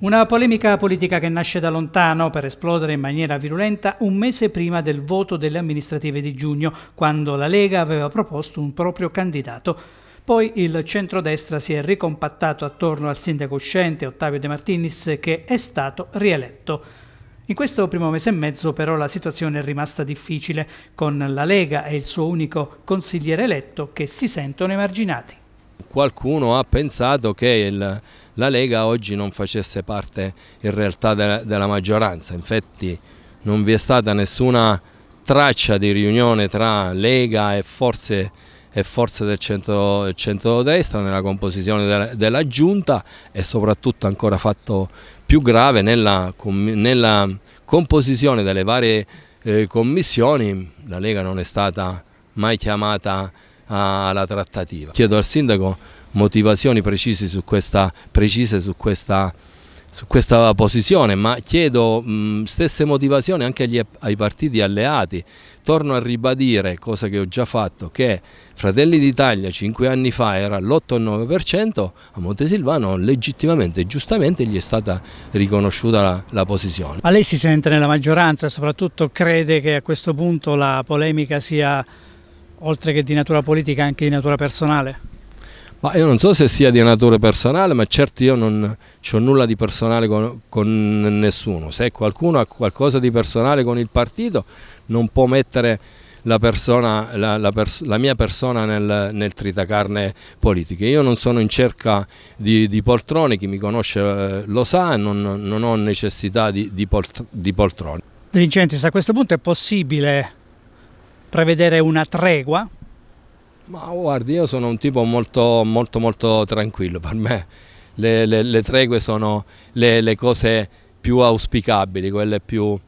Una polemica politica che nasce da lontano per esplodere in maniera virulenta un mese prima del voto delle amministrative di giugno, quando la Lega aveva proposto un proprio candidato. Poi il centrodestra si è ricompattato attorno al sindaco uscente Ottavio De Martinis che è stato rieletto. In questo primo mese e mezzo però la situazione è rimasta difficile, con la Lega e il suo unico consigliere eletto che si sentono emarginati. Qualcuno ha pensato che il la Lega oggi non facesse parte in realtà de della maggioranza, infatti non vi è stata nessuna traccia di riunione tra Lega e forze, e forze del centro, centrodestra nella composizione de della giunta e soprattutto ancora fatto più grave nella, nella composizione delle varie eh, commissioni, la Lega non è stata mai chiamata alla trattativa. Chiedo al sindaco motivazioni precise su questa, precise su questa, su questa posizione, ma chiedo mh, stesse motivazioni anche agli, ai partiti alleati. Torno a ribadire, cosa che ho già fatto, che Fratelli d'Italia cinque anni fa era l'8-9%, a Montesilvano legittimamente e giustamente gli è stata riconosciuta la, la posizione. Ma lei si sente nella maggioranza soprattutto crede che a questo punto la polemica sia oltre che di natura politica anche di natura personale? Ma io non so se sia di natura personale, ma certo io non ho nulla di personale con, con, nessuno. Se qualcuno ha qualcosa di personale con il partito, non può mettere la, persona, la, la, pers la mia persona nel, nel, tritacarne politiche. Io non sono in cerca di, di poltrone, chi mi conosce eh, lo sa, non, non ho necessità di, di, poltr di poltrone. De Vincentis, a questo punto è possibile prevedere una tregua? Ma guardi, io sono un tipo molto molto molto tranquillo per me. Le, le, le tregue sono le, le cose più auspicabili, quelle più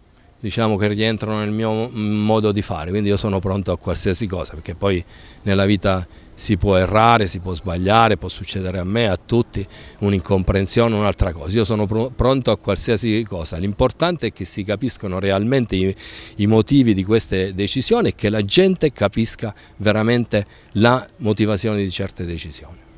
diciamo che rientrano nel mio modo di fare, quindi io sono pronto a qualsiasi cosa, perché poi nella vita si può errare, si può sbagliare, può succedere a me, a tutti, un'incomprensione, un'altra cosa. Io sono pr pronto a qualsiasi cosa. L'importante è che si capiscono realmente i, i, motivi di queste decisioni e che la gente capisca veramente la motivazione di certe decisioni.